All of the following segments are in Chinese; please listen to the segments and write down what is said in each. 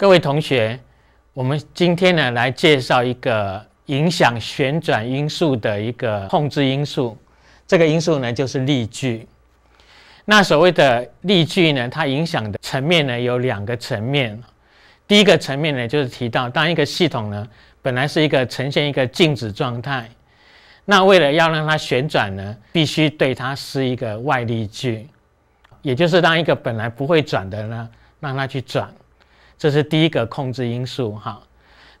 各位同学，我们今天呢来介绍一个影响旋转因素的一个控制因素。这个因素呢就是力矩。那所谓的力矩呢，它影响的层面呢有两个层面。第一个层面呢就是提到，当一个系统呢本来是一个呈现一个静止状态，那为了要让它旋转呢，必须对它施一个外力矩，也就是当一个本来不会转的呢，让它去转。这是第一个控制因素哈，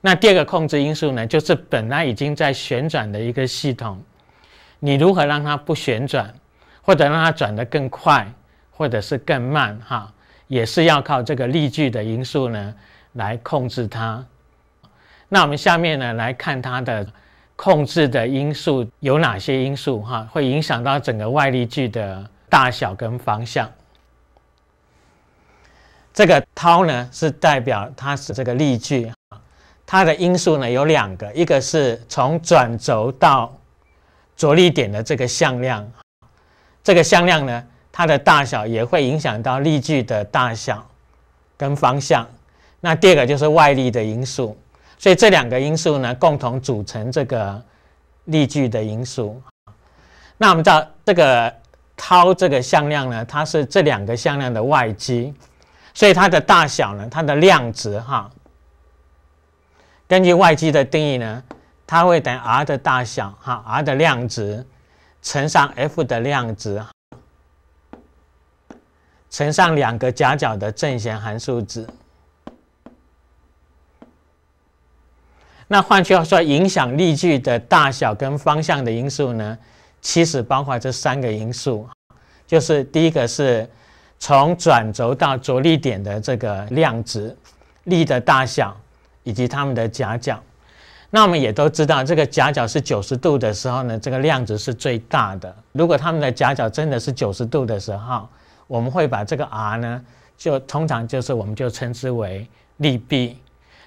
那第二个控制因素呢，就是本来已经在旋转的一个系统，你如何让它不旋转，或者让它转得更快，或者是更慢哈，也是要靠这个力矩的因素呢来控制它。那我们下面呢来看它的控制的因素有哪些因素哈，会影响到整个外力矩的大小跟方向。这个涛呢，是代表它是这个力矩，它的因素呢有两个，一个是从转轴到着力点的这个向量，这个向量呢，它的大小也会影响到力矩的大小跟方向。那第二个就是外力的因素，所以这两个因素呢，共同组成这个力矩的因素。那我们知道这个涛这个向量呢，它是这两个向量的外积。所以它的大小呢？它的量值哈，根据外积的定义呢，它会等 r 的大小哈，r 的量值乘上 f 的量值，乘上两个夹角的正弦函数值。那换句话说，影响力矩的大小跟方向的因素呢，其实包括这三个因素，就是第一个是。从转轴到着力点的这个量值，力的大小以及它们的夹角，那我们也都知道，这个夹角是九十度的时候呢，这个量值是最大的。如果它们的夹角真的是九十度的时候，我们会把这个 r 呢，就通常就是我们就称之为力臂。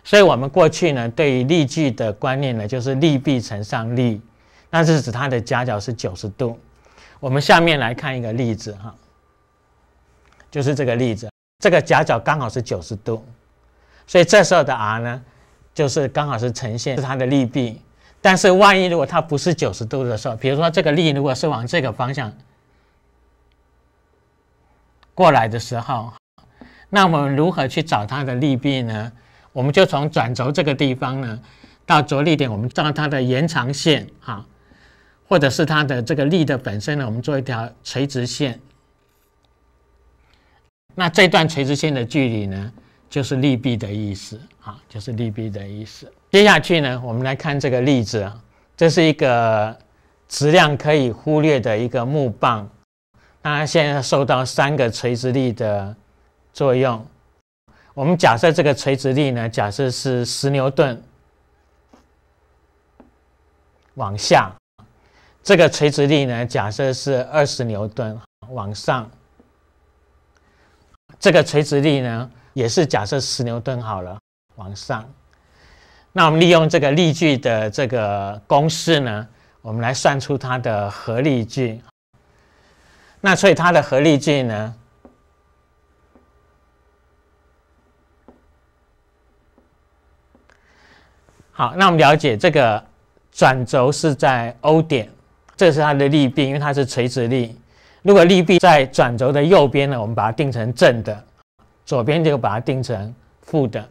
所以，我们过去呢，对于力矩的观念呢，就是力臂乘上力。那是指它的夹角是九十度。我们下面来看一个例子哈。就是这个例子，这个夹角刚好是九十度，所以这时候的 r 呢，就是刚好是呈现是它的力臂。但是万一如果它不是九十度的时候，比如说这个力如果是往这个方向过来的时候，那我们如何去找它的力臂呢？我们就从转轴这个地方呢，到着力点，我们照它的延长线哈，或者是它的这个力的本身呢，我们做一条垂直线。那这段垂直线的距离呢，就是力臂的意思啊，就是力臂的意思。接下去呢，我们来看这个例子啊，这是一个质量可以忽略的一个木棒，它现在受到三个垂直力的作用。我们假设这个垂直力呢，假设是十牛顿往下，这个垂直力呢，假设是二十牛顿往上。这个垂直力呢，也是假设十牛顿好了，往上。那我们利用这个力矩的这个公式呢，我们来算出它的合力矩。那所以它的合力矩呢，好，那我们了解这个转轴是在 O 点，这是它的力臂，因为它是垂直力。如果力臂在转轴的右边呢，我们把它定成正的，左边就把它定成负的。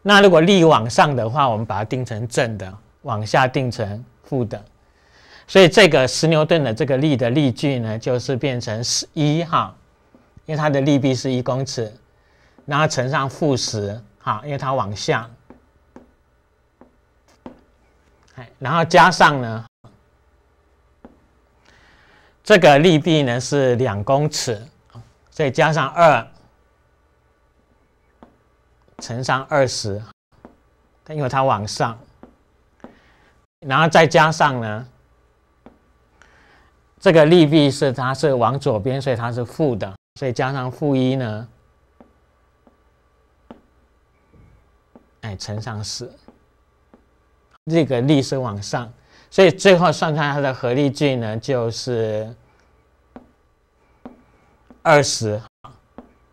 那如果力往上的话，我们把它定成正的，往下定成负的。所以这个十牛顿的这个力的力矩呢，就是变成十一哈，因为它的力臂是一公尺，然后乘上负十哈，因为它往下。然后加上呢。这个力臂呢是两公尺，所以加上二乘上二十，因为它往上，然后再加上呢，这个力臂是它是往左边，所以它是负的，所以加上负一呢，哎乘上十，这个力是往上。所以最后算出来它的合力矩呢，就是二十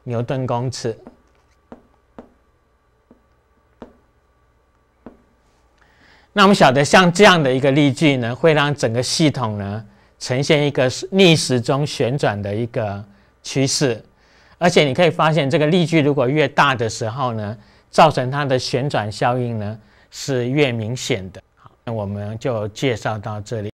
牛顿公尺。那我们晓得，像这样的一个力矩呢，会让整个系统呢呈现一个逆时钟旋转的一个趋势。而且你可以发现，这个力矩如果越大的时候呢，造成它的旋转效应呢是越明显的。那我们就介绍到这里。